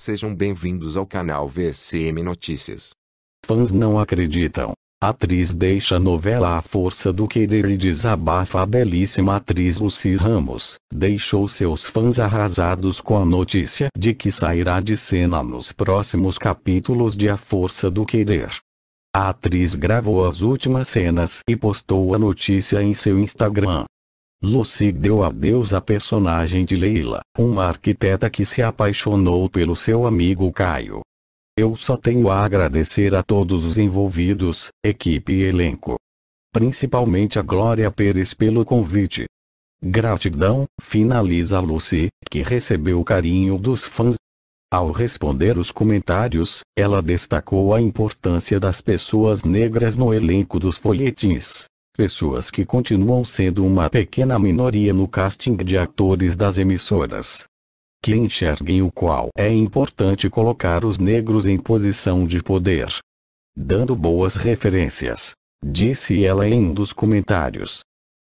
Sejam bem-vindos ao canal VCM Notícias. Fãs não acreditam. Atriz deixa novela à força do querer e desabafa a belíssima atriz Lucy Ramos, deixou seus fãs arrasados com a notícia de que sairá de cena nos próximos capítulos de A Força do Querer. A atriz gravou as últimas cenas e postou a notícia em seu Instagram. Lucy deu adeus à personagem de Leila, uma arquiteta que se apaixonou pelo seu amigo Caio. Eu só tenho a agradecer a todos os envolvidos, equipe e elenco. Principalmente a Glória Pérez pelo convite. Gratidão, finaliza Lucy, que recebeu o carinho dos fãs. Ao responder os comentários, ela destacou a importância das pessoas negras no elenco dos folhetins pessoas que continuam sendo uma pequena minoria no casting de atores das emissoras. Que enxerguem o qual é importante colocar os negros em posição de poder. Dando boas referências. Disse ela em um dos comentários.